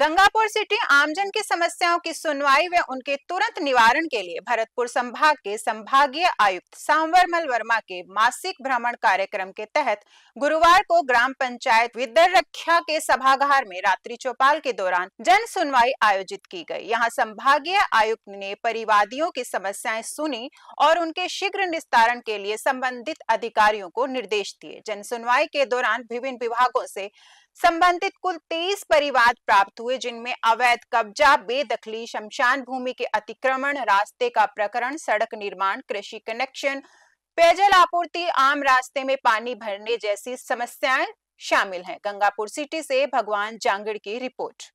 Gangapur city आमजन की समस्याओं की सुनवाई व उनके तुरंत निवारण के लिए भरतपुर संभाग के संभागीय आयुक्त सांवरमल वर्मा के मासिक भ्रमण कार्यक्रम के तहत गुरुवार को ग्राम पंचायत विदर रक्षा के सभागार में रात्रि चौपाल के दौरान जन सुनवाई आयोजित की गई यहां संभागीय आयुक्त ने परिवादियों की समस्याएं सुनी और उनके शीघ्र निस्तारण के लिए संबंधित अधिकारियों को निर्देश दिए जन सुनवाई के दौरान विभिन्न विभागों से संबंधित कुल तेईस परिवाद प्राप्त हुए हुए जिनमें अवैध कब्जा बेदखली शमशान भूमि के अतिक्रमण रास्ते का प्रकरण सड़क निर्माण कृषि कनेक्शन पेयजल आपूर्ति आम रास्ते में पानी भरने जैसी समस्याएं शामिल हैं गंगापुर सिटी से भगवान जांगड़ की रिपोर्ट